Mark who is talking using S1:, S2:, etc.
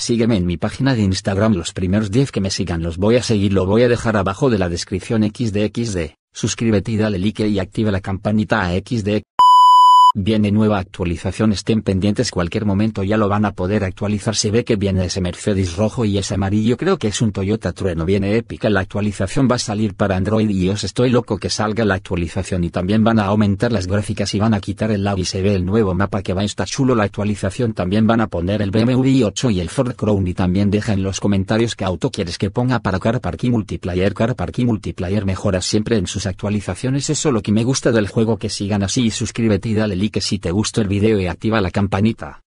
S1: Sígueme en mi página de Instagram. Los primeros 10 que me sigan los voy a seguir. Lo voy a dejar abajo de la descripción XDXD. Suscríbete y dale like y activa la campanita a XD. Viene nueva actualización estén pendientes cualquier momento ya lo van a poder actualizar se ve que viene ese Mercedes rojo y ese amarillo creo que es un Toyota Trueno viene épica la actualización va a salir para Android y os estoy loco que salga la actualización y también van a aumentar las gráficas y van a quitar el lado y se ve el nuevo mapa que va a estar chulo la actualización también van a poner el BMW 8 y el Ford Crown y también deja en los comentarios que auto quieres que ponga para Car Multiplayer Car Park Multiplayer mejora siempre en sus actualizaciones eso lo que me gusta del juego que sigan así y suscríbete y dale like si te gustó el video y activa la campanita.